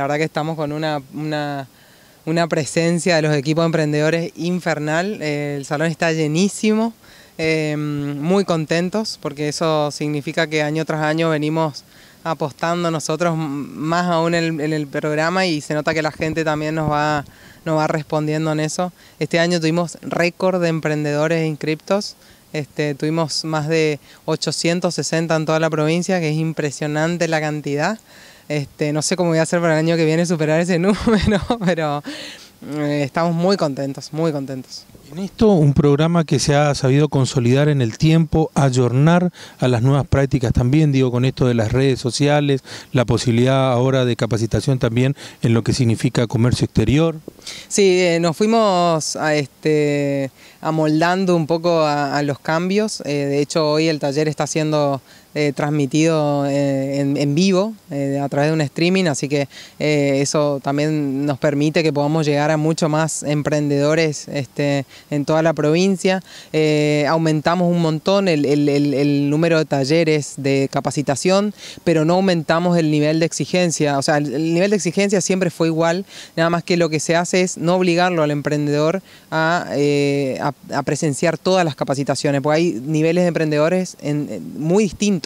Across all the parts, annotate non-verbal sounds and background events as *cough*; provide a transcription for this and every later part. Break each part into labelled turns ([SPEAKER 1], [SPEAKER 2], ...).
[SPEAKER 1] La verdad que estamos con una, presencia de los equipos emprendedores infernal, eh, el salón está llenísimo, em, muy contentos porque eso significa que año tras año venimos apostando nosotros más aún en el, programa y se nota que la gente también nos va, nos va respondiendo en eso. Este año tuvimos récord de emprendedores inscriptos, este, tuvimos más de 860 en toda la provincia, que es impresionante la cantidad. Este, no sé cómo voy a hacer para el año que viene superar ese *laughs* número, pero eh, estamos muy contentos, muy contentos.
[SPEAKER 2] En esto, un programa que se ha sabido consolidar en el tiempo, ayornar a las nuevas prácticas también, digo, con esto de las redes sociales, la posibilidad ahora de capacitación también en lo que significa comercio exterior.
[SPEAKER 1] Sí, eh, nos fuimos a este, amoldando un poco a, los cambios. Eh, de hecho, hoy el taller está haciendo eh, transmitido eh, en, vivo eh, a través de un streaming, así que eso también nos permite que podamos llegar a mucho más emprendedores este, en toda la provincia. aumentamos un montón el, número de talleres de capacitación, pero no aumentamos el nivel de exigencia, o sea, el, nivel de exigencia siempre fue igual, nada más que lo que se hace es no obligarlo al emprendedor a, presenciar todas las capacitaciones, porque hay niveles de emprendedores muy distintos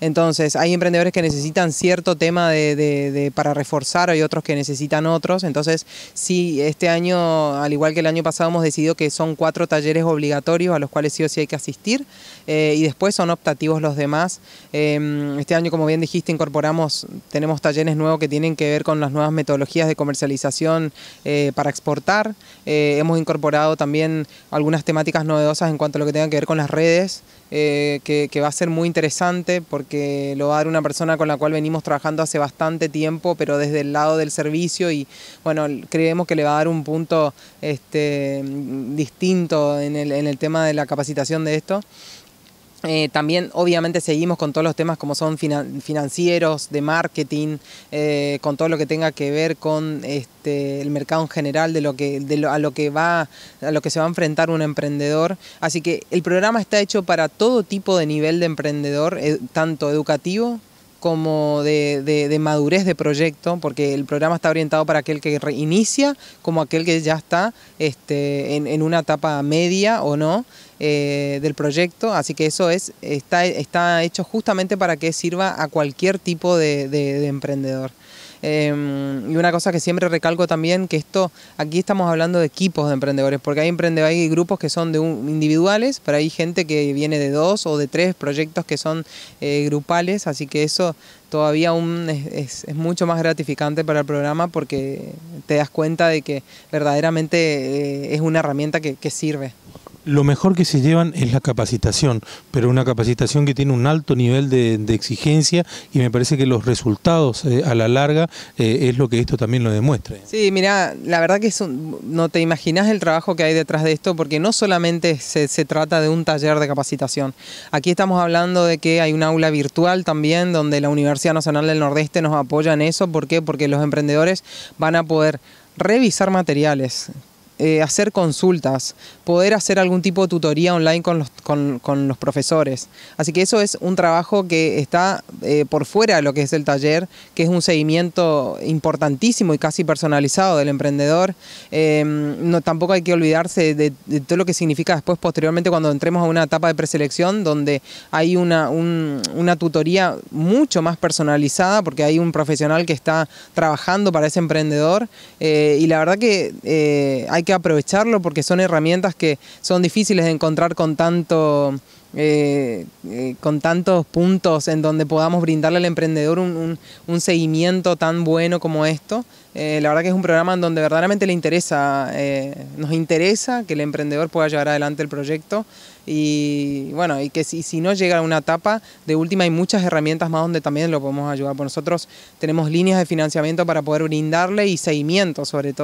[SPEAKER 1] entonces, hay emprendedores que necesitan cierto tema de, para reforzar, hay otros que necesitan otros. Entonces, sí, este año, al igual que el año pasado, hemos decidido que son cuatro talleres obligatorios a los cuales sí o sí hay que asistir eh, y después son optativos los demás. Em, este año, como bien dijiste, incorporamos, tenemos talleres nuevos que tienen que ver con las nuevas metodologías de comercialización eh, para exportar. Eh, hemos incorporado también algunas temáticas novedosas en cuanto a lo que tenga que ver con las redes, que va a ser muy interesante porque lo va a dar una persona con la cual venimos trabajando hace bastante tiempo, pero desde el lado del servicio y bueno, creemos que le va a dar un punto este, distinto en el, en el tema de la capacitación de esto. Eh, también obviamente seguimos con todos los temas como son financieros, de marketing, eh, con todo lo que tenga que ver con este, el mercado en general, de lo que, de a lo que va, a lo que se va a enfrentar un emprendedor. Así que el programa está hecho para todo tipo de nivel de emprendedor, eh, tanto educativo como de, de, madurez de proyecto, porque el programa está orientado para aquel que reinicia, como aquel que ya está este, en, una etapa media o no eh, del proyecto, así que eso es, está, está hecho justamente para que sirva a cualquier tipo de emprendedor. Em, y una cosa que siempre recalco también, que esto, aquí estamos hablando de equipos de emprendedores, porque hay emprendedores, grupos que son de individuales, pero hay gente que viene de dos o de tres proyectos que son eh, grupales, así que eso todavía es, mucho más gratificante para el programa porque te das cuenta de que verdaderamente eh, es una herramienta que sirve.
[SPEAKER 2] Lo mejor que se llevan es la capacitación, pero una capacitación que tiene un alto nivel de, exigencia y me parece que los resultados eh, a la larga eh, es lo que esto también lo demuestra.
[SPEAKER 1] Sí, mira, la verdad que es no te imaginas el trabajo que hay detrás de esto porque no solamente se, se trata de un taller de capacitación. Aquí estamos hablando de que hay un aula virtual también donde la Universidad Nacional del Nordeste nos apoya en eso. ¿Por qué? Porque los emprendedores van a poder revisar materiales, eh, hacer consultas, poder hacer algún tipo de tutoría online con los, profesores. Así que eso es un trabajo que está eh, por fuera de lo que es el taller, que es un seguimiento importantísimo y casi personalizado del emprendedor. Em, no, tampoco hay que olvidarse de, todo lo que significa después, posteriormente, cuando entremos a una etapa de preselección, donde hay una, una tutoría mucho más personalizada, porque hay un profesional que está trabajando para ese emprendedor. Eh, y la verdad que hay que aprovecharlo porque son herramientas que son difíciles de encontrar con tanto... Eh, eh, con tantos puntos en donde podamos brindarle al emprendedor un, seguimiento tan bueno como esto. Eh, la verdad que es un programa en donde verdaderamente le interesa, nos interesa que el emprendedor pueda llevar adelante el proyecto y bueno, y que si, si no llega a una etapa, de última hay muchas herramientas más donde también lo podemos ayudar. Por nosotros tenemos líneas de financiamiento para poder brindarle y seguimiento sobre todo.